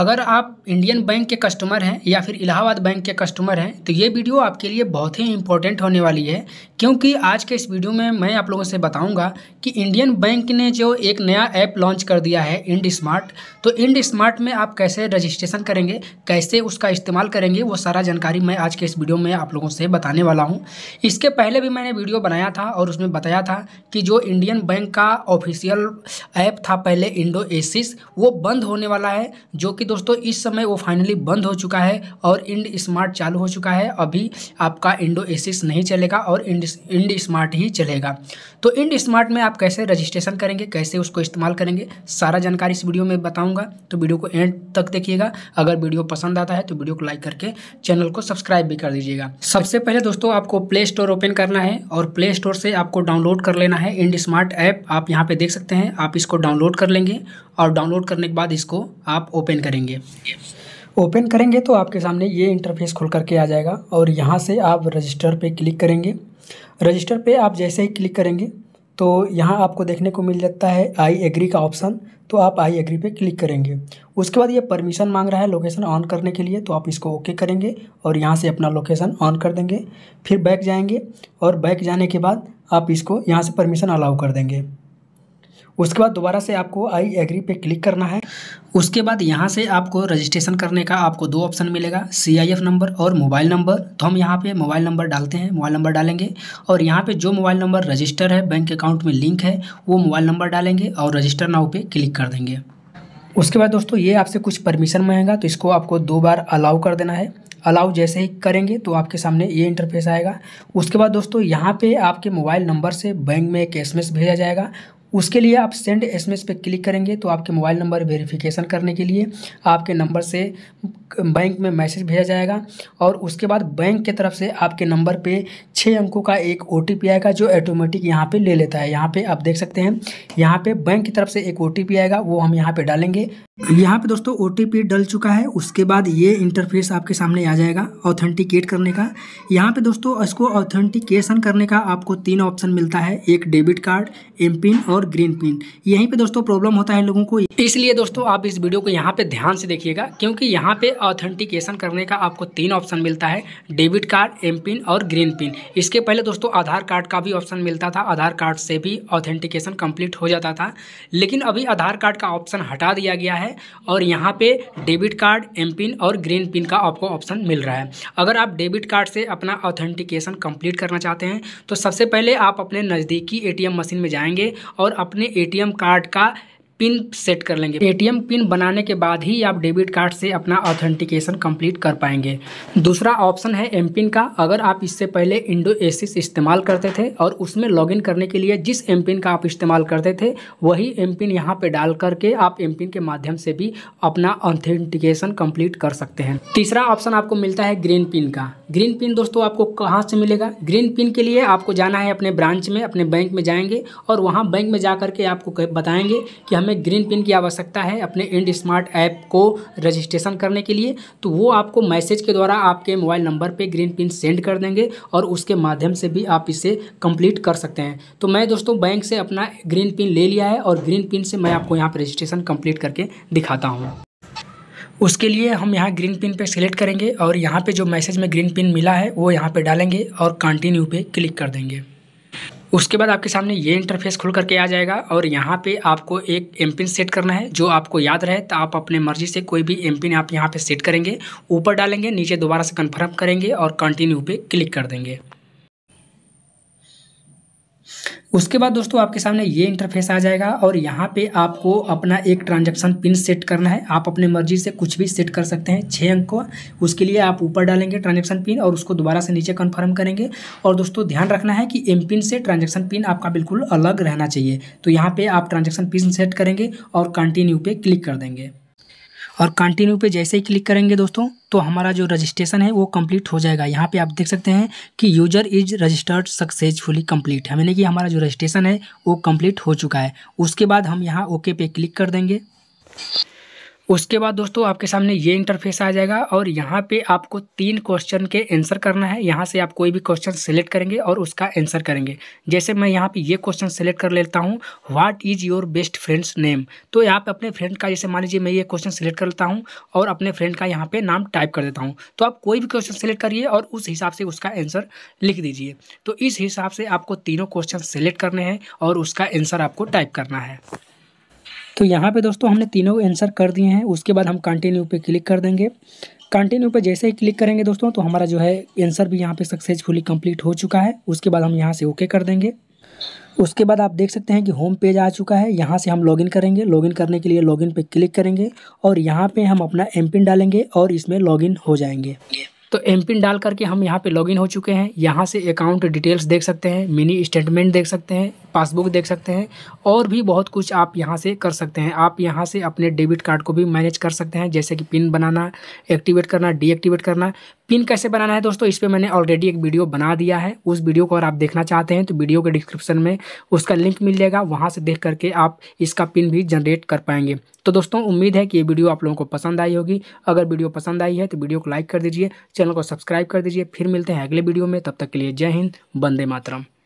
अगर आप Indian bank के कस्टमर हैं या फिर इलाहाबाद बैंक के कस्टमर हैं तो ये वीडियो आपके लिए बहुत ही इंपॉर्टेंट होने वाली है क्योंकि आज के इस वीडियो में मैं आप लोगों से बताऊंगा कि इंडियन बैंक ने जो एक नया ऐप लॉन्च कर दिया है इंड स्मार्ट तो इंड स्मार्ट में आप कैसे रजिस्ट्रेशन करेंगे कैसे उसका इस्तेमाल करेंगे वो सारा जानकारी मैं आज के इस वीडियो में आप लोगों से बताने वाला हूँ इसके पहले भी मैंने वीडियो बनाया था और उसमें बताया था कि जो इंडियन बैंक का ऑफिशियल ऐप था पहले इंडो एसिस वो बंद होने वाला है जो कि दोस्तों इस समय वो फाइनली बंद हो चुका है और इंड स्मार्ट चालू हो चुका है अभी आपका इंडो एसिस नहीं चलेगा और इंड इंड स्मार्ट ही चलेगा तो इंड स्मार्ट में आप कैसे रजिस्ट्रेशन करेंगे कैसे उसको इस्तेमाल करेंगे सारा जानकारी इस वीडियो में बताऊँगा तो वीडियो को एंड तक देखिएगा अगर वीडियो पसंद आता है तो वीडियो को लाइक करके चैनल को सब्सक्राइब भी कर दीजिएगा सबसे पहले दोस्तों आपको प्ले स्टोर ओपन करना है और प्ले स्टोर से आपको डाउनलोड कर लेना है इंड स्मार्ट ऐप आप यहाँ पर देख सकते हैं आप इसको डाउनलोड कर लेंगे और डाउनलोड करने के बाद इसको आप ओपन करेंगे ओपन करेंगे तो आपके सामने ये इंटरफेस खुल करके आ जाएगा और यहाँ से आप रजिस्टर पे क्लिक करेंगे रजिस्टर पे आप जैसे ही क्लिक करेंगे तो यहाँ आपको देखने को मिल जाता है आई एग्री का ऑप्शन तो आप आई एग्री पे क्लिक करेंगे उसके बाद ये परमिशन मांग रहा है लोकेशन ऑन करने के लिए तो आप इसको ओके करेंगे और यहाँ से अपना लोकेशन ऑन कर देंगे फिर बैक जाएंगे और बैक जाने के बाद आप इसको यहाँ से परमिशन अलाउ कर देंगे उसके बाद दोबारा से आपको आई एग्री पे क्लिक करना है उसके बाद यहाँ से आपको रजिस्ट्रेशन करने का आपको दो ऑप्शन मिलेगा सी आई एफ नंबर और मोबाइल नंबर तो हम यहाँ पे मोबाइल नंबर डालते हैं मोबाइल नंबर डालेंगे और यहाँ पे जो मोबाइल नंबर रजिस्टर है बैंक अकाउंट में लिंक है वो मोबाइल नंबर डालेंगे और रजिस्टर नाउ पर क्लिक कर देंगे उसके बाद दोस्तों ये आपसे कुछ परमिशन मांगेगा तो इसको आपको दो बार अलाउ कर देना है अलाउ जैसे ही करेंगे तो आपके सामने ये इंटरफेस आएगा उसके बाद दोस्तों यहाँ पे आपके मोबाइल नंबर से बैंक में एक एस भेजा जाएगा उसके लिए आप सेंड एसएमएस पे क्लिक करेंगे तो आपके मोबाइल नंबर वेरिफिकेशन करने के लिए आपके नंबर से बैंक में मैसेज भेजा जाएगा और उसके बाद बैंक के तरफ से आपके नंबर पे छः अंकों का एक ओ आएगा जो ऑटोमेटिक यहाँ पे ले लेता है यहाँ पे आप देख सकते हैं यहाँ पे बैंक की तरफ से एक ओ आएगा वो हम यहाँ पर डालेंगे यहाँ पर दोस्तों ओ डल चुका है उसके बाद ये इंटरफेस आपके सामने आ जाएगा ऑथेंटिकेट करने का यहाँ पर दोस्तों इसको ऑथेंटिकेशन करने का आपको तीन ऑप्शन मिलता है एक डेबिट कार्ड एम और और ग्रीन पिन यहीं पे दोस्तों प्रॉब्लम होता है लोगों को इसलिए दोस्तों आप इस वीडियो को यहाँ पे ध्यान से देखिएगा क्योंकि यहाँ पे ऑथेंटिकेशन करने का आपको तीन ऑप्शन मिलता है डेबिट कार्ड एम पिन और ग्रीन पिन इसके पहले दोस्तों आधार कार्ड का भी ऑप्शन मिलता था आधार कार्ड से भी ऑथेंटिकेशन कम्प्लीट हो जाता था लेकिन अभी आधार कार्ड का ऑप्शन हटा दिया गया है और यहाँ पर डेबिट कार्ड एम पिन और ग्रीन पिन का आपको ऑप्शन मिल रहा है अगर आप डेबिट कार्ड से अपना ऑथेंटिकेशन कम्प्लीट करना चाहते हैं तो सबसे पहले आप अपने नज़दीकी ए मशीन में जाएंगे और और अपने ए कार्ड का पिन सेट कर लेंगे एटीएम पिन बनाने के बाद ही आप डेबिट कार्ड से अपना ऑथेंटिकेशन कंप्लीट कर पाएंगे दूसरा ऑप्शन है एम पिन का अगर आप इससे पहले इंडो एसिस इस्तेमाल करते थे और उसमें लॉगिन करने के लिए जिस एम पिन का आप इस्तेमाल करते थे वही एम पिन यहाँ पर डाल करके आप एम पिन के माध्यम से भी अपना ऑथेंटिकेशन कम्प्लीट कर सकते हैं तीसरा ऑप्शन आपको मिलता है ग्रीन पिन का ग्रीन पिन दोस्तों आपको कहाँ से मिलेगा ग्रीन पिन के लिए आपको जाना है अपने ब्रांच में अपने बैंक में जाएंगे और वहाँ बैंक में जा करके आपको बताएंगे कि हमें हमें ग्रीन पिन की आवश्यकता है अपने इंड स्मार्ट ऐप को रजिस्ट्रेशन करने के लिए तो वो आपको मैसेज के द्वारा आपके मोबाइल नंबर पर ग्रीन पिन सेंड कर देंगे और उसके माध्यम से भी आप इसे कंप्लीट कर सकते हैं तो मैं दोस्तों बैंक से अपना ग्रीन पिन ले लिया है और ग्रीन पिन से मैं आपको यहाँ पर रजिस्ट्रेशन कम्प्लीट करके दिखाता हूँ उसके लिए हम यहाँ ग्रीन पिन पर सिलेक्ट करेंगे और यहाँ पर जो मैसेज में ग्रीन पिन मिला है वो यहाँ पर डालेंगे और कंटिन्यू पर क्लिक कर देंगे उसके बाद आपके सामने ये इंटरफेस खुल करके आ जाएगा और यहाँ पे आपको एक एम पिन सेट करना है जो आपको याद रहे तो आप अपने मर्जी से कोई भी एम पिन आप यहाँ पे सेट करेंगे ऊपर डालेंगे नीचे दोबारा से कन्फर्म करेंगे और कंटिन्यू पे क्लिक कर देंगे उसके बाद दोस्तों आपके सामने ये इंटरफेस आ जाएगा और यहाँ पे आपको अपना एक ट्रांजैक्शन पिन सेट करना है आप अपने मर्जी से कुछ भी सेट कर सकते हैं छः अंक को उसके लिए आप ऊपर डालेंगे ट्रांजेक्शन पिन और उसको दोबारा से नीचे कन्फर्म करेंगे और दोस्तों ध्यान रखना है कि एम पिन से ट्रांजेक्शन पिन आपका बिल्कुल अलग रहना चाहिए तो यहाँ पर आप ट्रांजेक्शन पिन सेट करेंगे और कंटिन्यू पर क्लिक कर देंगे और कंटिन्यू पे जैसे ही क्लिक करेंगे दोस्तों तो हमारा जो रजिस्ट्रेशन है वो कंप्लीट हो जाएगा यहाँ पे आप देख सकते हैं कि user is registered successfully complete है मैंने कि हमारा जो रजिस्ट्रेशन है वो कंप्लीट हो चुका है उसके बाद हम यहाँ ओके पे क्लिक कर देंगे उसके बाद दोस्तों आपके सामने ये इंटरफेस आ जाएगा और यहाँ पे आपको तीन क्वेश्चन के आंसर करना है यहाँ से आप कोई भी क्वेश्चन सेलेक्ट करेंगे और उसका आंसर करेंगे जैसे मैं यहाँ पे ये क्वेश्चन सेलेक्ट कर लेता हूँ what is your best friends name तो यहाँ पे अपने फ्रेंड का जैसे मान लीजिए मैं ये क्वेश्चन सेलेक्ट कर लेता हूँ और अपने फ्रेंड का यहाँ पर नाम टाइप कर देता हूँ तो आप कोई भी क्वेश्चन सेलेक्ट करिए और उस हिसाब से उसका आंसर लिख दीजिए तो इस हिसाब से आपको तीनों क्वेश्चन सेलेक्ट करने हैं और उसका आंसर आपको टाइप करना है तो यहाँ पे दोस्तों हमने तीनों आंसर कर दिए हैं उसके बाद हम कंटिन्यू पे क्लिक कर देंगे कंटिन्यू पे जैसे ही क्लिक करेंगे दोस्तों तो हमारा जो है आंसर भी यहाँ पे सक्सेसफुली कंप्लीट हो चुका है उसके बाद हम यहाँ से ओके कर देंगे उसके बाद आप देख सकते हैं कि होम पेज आ चुका है यहाँ से हम लॉगिन करेंगे लॉगिन करने के लिए लॉगिन पे क्लिक करेंगे और यहाँ पे हम अपना एम डालेंगे और इसमें लॉगिन हो जाएंगे तो एम पिन डाल करके हम यहाँ पे लॉगिन हो चुके हैं यहाँ से अकाउंट डिटेल्स देख सकते हैं मिनी स्टेटमेंट देख सकते हैं पासबुक देख सकते हैं और भी बहुत कुछ आप यहाँ से कर सकते हैं आप यहाँ से अपने डेबिट कार्ड को भी मैनेज कर सकते हैं जैसे कि पिन बनाना एक्टिवेट करना डीएक्टिवेट करना पिन कैसे बनाना है दोस्तों इस पर मैंने ऑलरेडी एक वीडियो बना दिया है उस वीडियो को अगर आप देखना चाहते हैं तो वीडियो के डिस्क्रिप्शन में उसका लिंक मिल जाएगा वहाँ से देख करके आप इसका पिन भी जनरेट कर पाएंगे तो दोस्तों उम्मीद है कि ये वीडियो आप लोगों को पसंद आई होगी अगर वीडियो पसंद आई है तो वीडियो को लाइक कर दीजिए चैनल को सब्सक्राइब कर दीजिए फिर मिलते हैं अगले वीडियो में तब तक के लिए जय हिंद बंदे मातरम